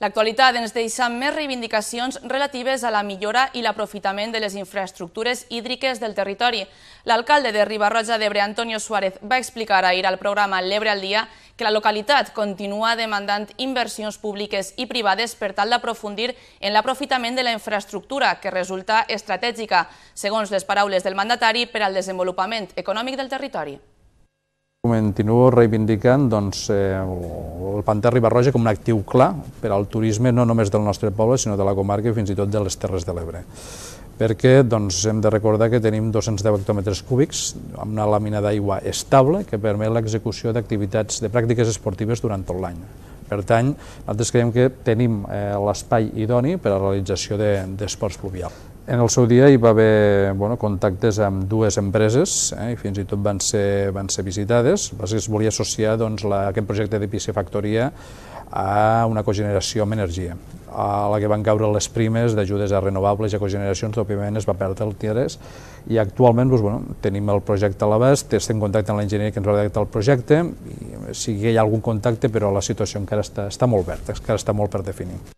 L'actualitat ens deixa més reivindicacions relatives a la millora i l'aprofitament de les infraestructures hídriques del territori. L'alcalde de Ribarroja d'Ebre, Antonio Suárez, va explicar ahir al programa L'Ebre al dia que la localitat continua demandant inversions públiques i privades per tal d'aprofundir en l'aprofitament de la infraestructura, que resulta estratègica, segons les paraules del mandatari per al desenvolupament econòmic del territori. Continuo reivindicant doncs, eh, el Pantà Ribarroja com un actiu clar per al turisme no només del nostre poble, sinó de la comarca i fins i tot de les Terres de l'Ebre. Perquè doncs, hem de recordar que tenim 210 hectòmetres cúbics amb una làmina d'aigua estable que permet l'execució d'activitats de pràctiques esportives durant tot l'any. Per tant, nosaltres creiem que tenim eh, l'espai idoni per a la realització d'esports de, pluvials. En el seu dia hi va haver bueno, contactes amb dues empreses eh, i fins i tot van ser, van ser visitades. Es volia associar doncs, la, aquest projecte de piscifactoria a una cogeneració amb energia. A la que van caure les primes d'ajudes a renovables i a cogeneracions, òbviament es va perdre el tiarès, i actualment doncs, bueno, tenim el projecte a l'abast, estem en contacte amb l'enginyer que ens va redactar el projecte, i, sí que hi ha algun contacte, però la situació encara està, està molt verda, encara està molt per definir.